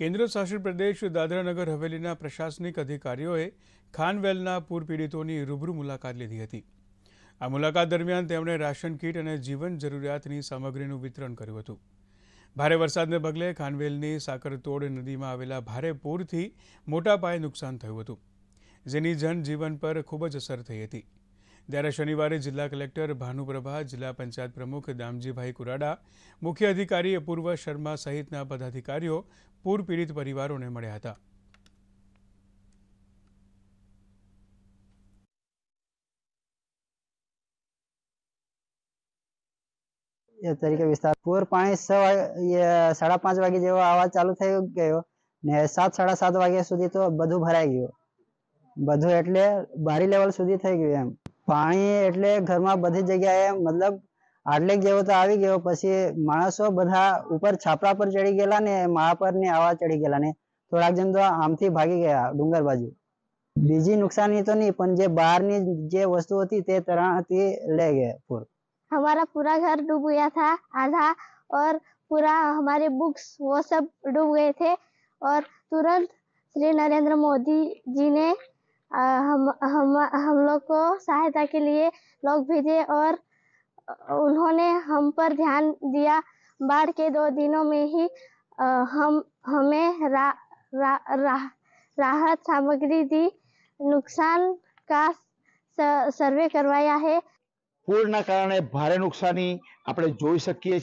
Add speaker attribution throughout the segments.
Speaker 1: કેન્દ્ર શાસિત પ્રદેશ દાદરાનગર હવેલીના પ્રશાસનિક અધિકારીઓએ ખાનવેલના પૂર પીડિતોની રૂબરૂ મુલાકાત લીધી હતી આ મુલાકાત દરમિયાન તેમણે રાશન કીટ અને જીવન જરૂરિયાતની સામગ્રીનું વિતરણ કર્યું હતું ભારે વરસાદને પગલે ખાનવેલની સાકરતોડ નદીમાં આવેલા ભારે પૂરથી મોટા પાયે નુકસાન થયું હતું જેની જનજીવન પર ખૂબ જ અસર થઈ હતી ત્યારે શનિવારે જિલ્લા કલેક્ટર ભાનુપ્રભા જિલ્લા પંચાયત પ્રમુખ દામજીભાઈ કુરાડા મુખ્ય અધિકારી અપૂર્વ શર્મા સહિતના પદાધિકારીઓ પૂર પીડિત પરિવારોને મળ્યા હતા
Speaker 2: તરીકે વિસ્તાર પૂર પાણી સાડા પાંચ વાગે જેવો આવાજ ચાલુ થઈ ગયો ને સાત સાડા સાત વાગ્યા સુધી તો બધું ભરાઈ ગયું બધું એટલે બારી લેવલ સુધી થઈ ગયું એમ पानी એટલે ઘર માં બધી જગ્યાએ મતલબ આડલે ગયો તો આવી ગયો પછી માણસો બધા ઉપર છાપરા પર ચડી ગયા ને માહાપર ને આવા ચડી ગયા ને થોડા જમ તો આમ થી ભાગી ગયા ડુંગર बाजू બીજી નુકસાન તો નહી પણ જે બાર ની જે વસ્તુ હતી તે તરાહ હતી લે ગયા ફૂર
Speaker 3: અમારું પૂરા ઘર ડૂબુયા થા આધા ઓર પૂરા હમારે બુક્સ વો સબ ડૂબ ગયે થે ઓર તુરંત શ્રી નરેન્દ્ર મોદીજી ને हम हम हम लोग को सहायता के लिए लोग भेजे और उन्होंने हम पर ध्यान दिया बाढ़ के दो दिनों में ही हम हमें रा, रा, रा, राहत सामग्री दी नुकसान का सर्वे करवाया है
Speaker 4: पूर्ण कारण ભારે नुकसानी આપણે જોઈ सकी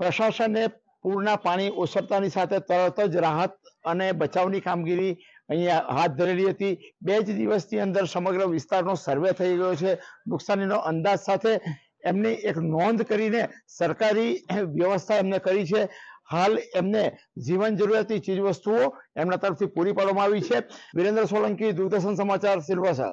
Speaker 4: प्रशासन ने પૂરના પાણી ઓસરતાની સાથે તરત જ રાહત અને બચાવની કામગીરી અહીંયા હાથ ધરેલી હતી બે જ દિવસની અંદર સમગ્ર વિસ્તારનો સર્વે થઈ ગયો છે નુકસાનીનો અંદાજ સાથે એમની એક નોંધ કરીને સરકારી વ્યવસ્થા એમને કરી છે હાલ એમને જીવન જરૂરિયાતી ચીજવસ્તુઓ એમના તરફથી પૂરી પાડવામાં આવી છે વિરેન્દ્ર સોલંકી દૂરદર્શન સમાચાર સિલવાસા